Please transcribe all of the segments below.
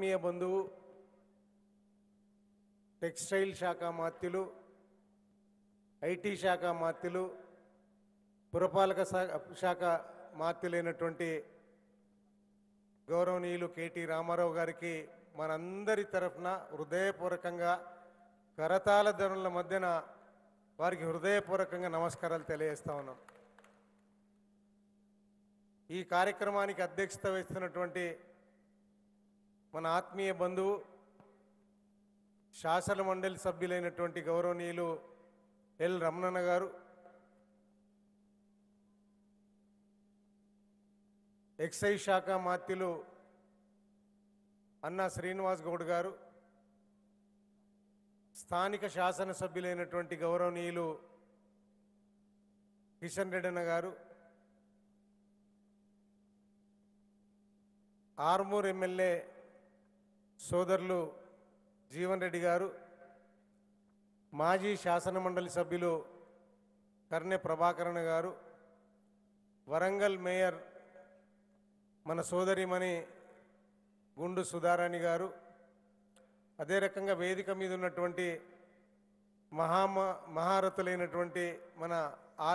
ఆత్మీయ బంధువు టెక్స్టైల్ శాఖ మాత్యులు ఐటీ శాఖ మాత్యులు పురపాలక శాఖ మాత్యులైనటువంటి గౌరవనీయులు కేటీ రామారావు గారికి మనందరి తరఫున హృదయపూర్వకంగా కరతాల ధనుల మధ్యన వారికి హృదయపూర్వకంగా నమస్కారాలు తెలియజేస్తా ఉన్నాం ఈ కార్యక్రమానికి అధ్యక్షత వహిస్తున్నటువంటి మన ఆత్మీయ బంధువు శాసన మండలి సభ్యులైనటువంటి గౌరవనీయులు ఎల్ రమణన్న గారు ఎక్సైజ్ శాఖ మాత్యులు అన్నా శ్రీనివాస్ గౌడ్ గారు స్థానిక శాసనసభ్యులైనటువంటి గౌరవనీయులు కిషన్ రెడ్డన్న గారు ఆర్మూర్ ఎమ్మెల్యే సోదరులు జీవన్ రెడ్డి గారు మాజీ శాసనమండలి సభ్యులు కర్ణె ప్రభాకరణ గారు వరంగల్ మేయర్ మన సోదరిమణి గుండు సుధారాణి గారు అదే రకంగా వేదిక మీద ఉన్నటువంటి మహామ మహారథులైనటువంటి మన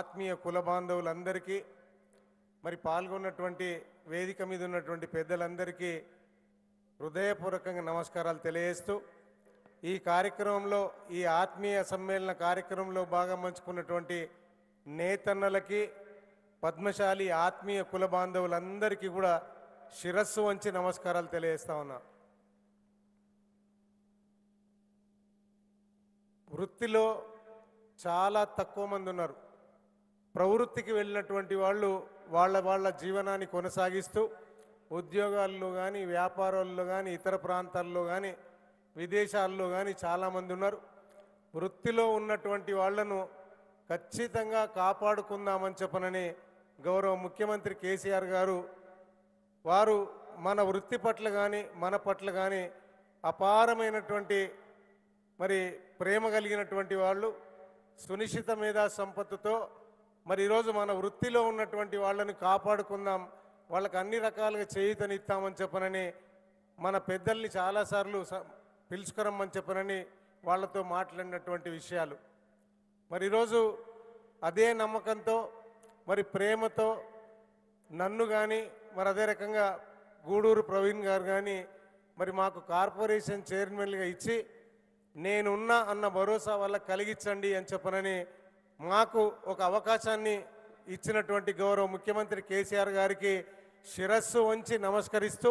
ఆత్మీయ కుల బాంధవులందరికీ మరి పాల్గొన్నటువంటి వేదిక మీద ఉన్నటువంటి పెద్దలందరికీ హృదయపూర్వకంగా నమస్కారాలు తెలియజేస్తూ ఈ కార్యక్రమంలో ఈ ఆత్మీయ సమ్మేళన కార్యక్రమంలో బాగా మంచుకున్నటువంటి నేతన్నలకి పద్మశాలి ఆత్మీయ కుల బాంధవులందరికీ కూడా శిరస్సు వంచి నమస్కారాలు తెలియజేస్తా ఉన్నా వృత్తిలో చాలా తక్కువ మంది ఉన్నారు ప్రవృత్తికి వెళ్ళినటువంటి వాళ్ళు వాళ్ళ వాళ్ళ జీవనాన్ని కొనసాగిస్తూ ఉద్యోగాల్లో కానీ వ్యాపారాల్లో కానీ ఇతర ప్రాంతాల్లో కానీ విదేశాల్లో కానీ చాలామంది ఉన్నారు వృత్తిలో ఉన్నటువంటి వాళ్లను ఖచ్చితంగా కాపాడుకుందామని చెప్పనని గౌరవ ముఖ్యమంత్రి కేసీఆర్ గారు వారు మన వృత్తి పట్ల కానీ మన పట్ల కానీ అపారమైనటువంటి మరి ప్రేమ కలిగినటువంటి వాళ్ళు సునిశ్చిత మీద సంపత్తుతో మరి ఈరోజు మన వృత్తిలో ఉన్నటువంటి వాళ్ళని కాపాడుకుందాం వాళ్ళకి అన్ని రకాలుగా చేయుతని ఇస్తామని చెప్పనని మన పెద్దల్ని చాలాసార్లు పిలుచుకురమ్మని చెప్పనని వాళ్ళతో మాట్లాడినటువంటి విషయాలు మరి ఈరోజు అదే నమ్మకంతో మరి ప్రేమతో నన్ను కానీ మరి అదే రకంగా గూడూరు ప్రవీణ్ గారు కానీ మరి మాకు కార్పొరేషన్ చైర్మన్గా ఇచ్చి నేనున్నా అన్న భరోసా వల్ల కలిగించండి అని చెప్పనని మాకు ఒక అవకాశాన్ని ఇచ్చినటువంటి గౌరవ ముఖ్యమంత్రి కేసీఆర్ గారికి శిరస్సు వంచి నమస్కరిస్తూ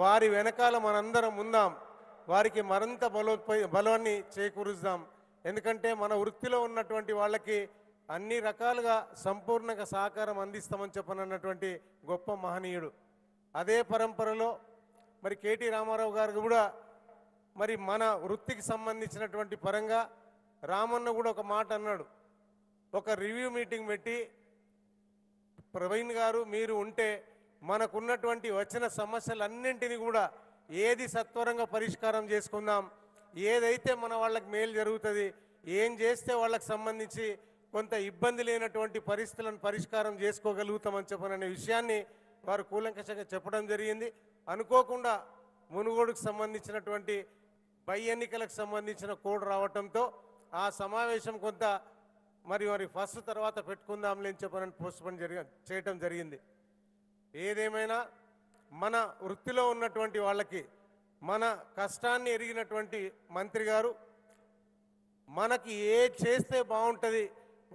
వారి వెనకాల మనందరం ఉందాం వారికి మరింత బలోపై బలాన్ని చేకూరుద్దాం ఎందుకంటే మన వృత్తిలో ఉన్నటువంటి వాళ్ళకి అన్ని రకాలుగా సంపూర్ణంగా సహకారం అందిస్తామని చెప్పనన్నటువంటి గొప్ప మహనీయుడు అదే పరంపరలో మరి కేటీ రామారావు గారు కూడా మరి మన వృత్తికి సంబంధించినటువంటి పరంగా రామన్న కూడా ఒక మాట అన్నాడు ఒక రివ్యూ మీటింగ్ పెట్టి ప్రవీణ్ గారు మీరు ఉంటే మనకున్నటువంటి వచ్చిన సమస్యలన్నింటినీ కూడా ఏది సత్వరంగా పరిష్కారం చేసుకుందాం ఏదైతే మన వాళ్ళకి మేలు జరుగుతుంది ఏం చేస్తే వాళ్ళకి సంబంధించి కొంత ఇబ్బంది లేనటువంటి పరిస్థితులను పరిష్కారం చేసుకోగలుగుతామని చెప్పననే విషయాన్ని వారు కూలంకషంగా చెప్పడం జరిగింది అనుకోకుండా మునుగోడుకు సంబంధించినటువంటి పై ఎన్నికలకు సంబంధించిన కోడ్ రావటంతో ఆ సమావేశం కొంత మరి మరి ఫస్ట్ తర్వాత పెట్టుకుందాంలే అని చెప్పని పోస్ట్ పని జరిగి చేయటం జరిగింది ఏదేమైనా మన వృత్తిలో ఉన్నటువంటి వాళ్ళకి మన కష్టాన్ని ఎరిగినటువంటి మంత్రి గారు మనకి ఏ చేస్తే బాగుంటుంది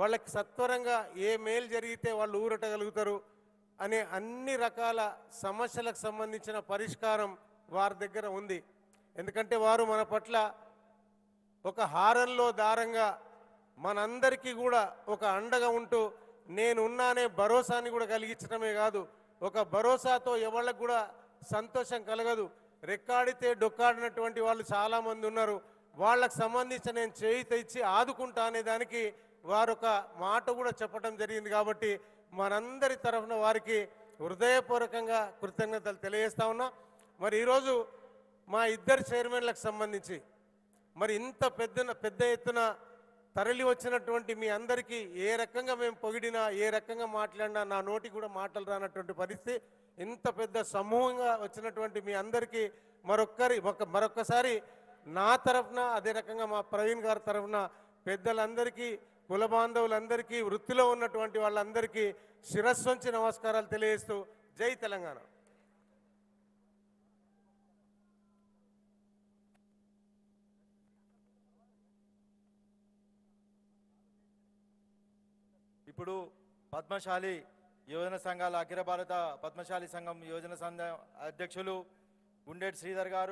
వాళ్ళకి సత్వరంగా ఏ మేలు జరిగితే వాళ్ళు ఊరటగలుగుతారు అనే అన్ని రకాల సమస్యలకు సంబంధించిన పరిష్కారం వారి దగ్గర ఉంది ఎందుకంటే వారు మన పట్ల ఒక హారంలో దారంగా మనందరికీ కూడా ఒక అండగా ఉంటూ నేనున్నానే భరోసాని కూడా కలిగించడమే కాదు ఒక భరోసాతో ఎవళ్ళకు కూడా సంతోషం కలగదు రెక్కాడితే డొక్కాడినటువంటి వాళ్ళు చాలామంది ఉన్నారు వాళ్ళకు సంబంధించి నేను చేయి తెచ్చి ఆదుకుంటా అనే దానికి వారొక మాట కూడా చెప్పడం జరిగింది కాబట్టి మనందరి తరఫున వారికి హృదయపూర్వకంగా కృతజ్ఞతలు తెలియజేస్తా ఉన్నా మరి ఈరోజు మా ఇద్దరు చైర్మన్లకు సంబంధించి మరి ఇంత పెద్ద పెద్ద ఎత్తున తరలి వచ్చినటువంటి మీ అందరికీ ఏ రకంగా మేము పొగిడినా ఏ రకంగా మాట్లాడినా నా నోటి కూడా మాటలు రానటువంటి పరిస్థితి ఇంత పెద్ద సమూహంగా వచ్చినటువంటి మీ అందరికీ మరొక్కరి ఒక మరొక్కసారి నా తరఫున అదే రకంగా మా ప్రవీణ్ గారి తరఫున పెద్దలందరికీ కుల బాంధవులందరికీ వృత్తిలో ఉన్నటువంటి వాళ్ళందరికీ శిరస్సుంచి నమస్కారాలు తెలియజేస్తూ జై తెలంగాణ ఇప్పుడు పద్మశాలి యోజన సంఘాల అఖిల భారత పద్మశాలి సంఘం యోజన సంఘ అధ్యక్షులు గుండెడ్ శ్రీధర్ గారు